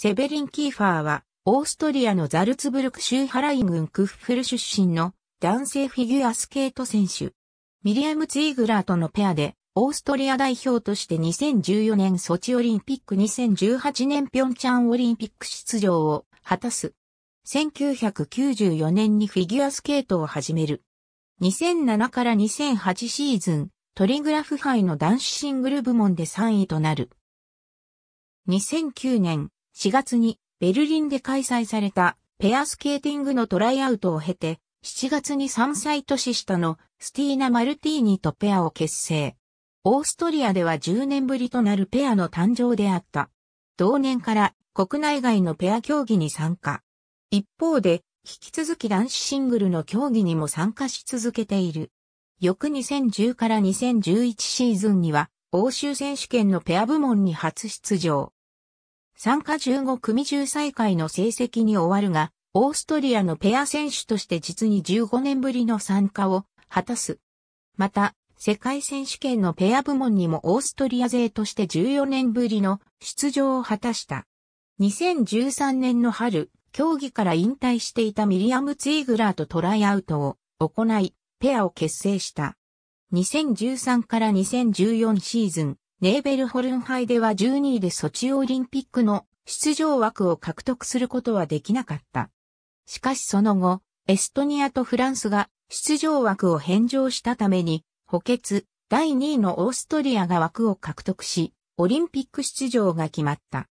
セベリン・キーファーは、オーストリアのザルツブルク州ハライ郡クッフル出身の男性フィギュアスケート選手。ミリアム・ツイグラーとのペアで、オーストリア代表として2014年ソチオリンピック2018年ピョンチャンオリンピック出場を果たす。1994年にフィギュアスケートを始める。2007から2008シーズン、トリグラフ杯の男子シングル部門で3位となる。2009年、4月にベルリンで開催されたペアスケーティングのトライアウトを経て、7月に3歳年下のスティーナ・マルティーニとペアを結成。オーストリアでは10年ぶりとなるペアの誕生であった。同年から国内外のペア競技に参加。一方で、引き続き男子シングルの競技にも参加し続けている。翌2010から2011シーズンには、欧州選手権のペア部門に初出場。参加15組13回の成績に終わるが、オーストリアのペア選手として実に15年ぶりの参加を果たす。また、世界選手権のペア部門にもオーストリア勢として14年ぶりの出場を果たした。2013年の春、競技から引退していたミリアム・ツイグラーとトライアウトを行い、ペアを結成した。2013から2014シーズン、ネーベルホルン杯では12位でソチオリンピックの出場枠を獲得することはできなかった。しかしその後、エストニアとフランスが出場枠を返上したために、補欠、第2位のオーストリアが枠を獲得し、オリンピック出場が決まった。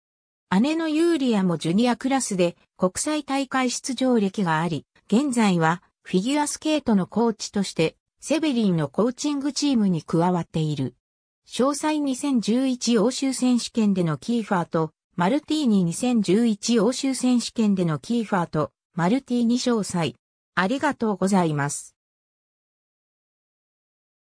姉のユーリアもジュニアクラスで国際大会出場歴があり、現在はフィギュアスケートのコーチとしてセベリンのコーチングチームに加わっている。詳細2011欧州選手権でのキーファーと、マルティーニ2011欧州選手権でのキーファーと、マルティーニ詳細。ありがとうございます。